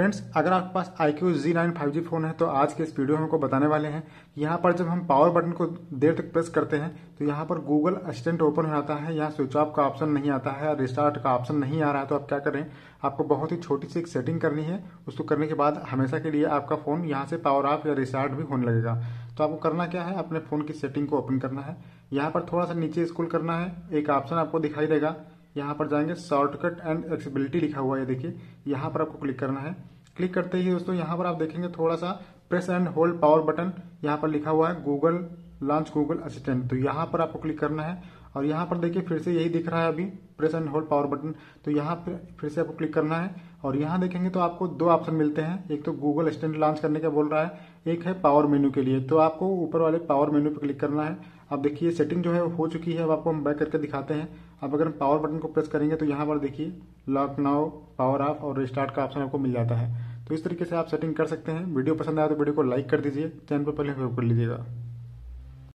friends अगर आपके पास iQOO Z nine five G phone है तो आज के इस वीडियो में हमको बताने वाले हैं यहाँ पर जब हम पावर बटन को देर तक प्रेस करते हैं तो यहाँ पर गूगल असिस्टेंट ओपन हो जाता है यहाँ स्विच ऑफ का ऑप्शन नहीं आता है रिस्टार्ट का ऑप्शन नहीं आ रहा है तो आप क्या करें आपको बहुत ही छोटी सी एक सेटिंग करनी है उसको करने के बाद हमेशा के लिए आपका फ़ोन यहाँ से पावर ऑफ या रिस्टार्ट भी होने लगेगा तो आपको करना क्या है अपने फ़ोन की सेटिंग को ओपन करना है यहाँ पर थोड़ा सा नीचे स्कूल करना है एक ऑप्शन आपको दिखाई देगा यहाँ पर जाएंगे शॉर्टकट एंड एक्सेबिलिटी लिखा हुआ है देखिए यहाँ पर आपको क्लिक करना है क्लिक करते ही दोस्तों यहाँ पर आप देखेंगे थोड़ा सा press and hold power button यहाँ पर लिखा हुआ है गूगल लॉन्च गूगल असिस्टेंट तो यहाँ पर आपको क्लिक करना है और यहाँ पर देखिए फिर से यही दिख रहा है अभी press and hold power button तो यहाँ पर फिर से आपको क्लिक करना है और यहाँ देखेंगे तो आपको दो ऑप्शन मिलते हैं एक तो गूगल असिस्टेंट लॉन्च करने का बोल रहा है एक है पावर मेन्यू के लिए तो आपको ऊपर वाले पावर मेन्यू पर क्लिक करना है अब देखिए सेटिंग जो है हो चुकी है अब आपको हम बैक करके दिखाते हैं अब अगर हम पावर बटन को प्रेस करेंगे तो यहाँ पर देखिए लॉक नाउ पावर ऑफ और रिस्टार्ट का ऑप्शन आपको मिल जाता है तो इस तरीके से आप सेटिंग कर सकते हैं वीडियो पसंद आया तो वीडियो को लाइक कर दीजिए चैनल पर पहले कर लीजिएगा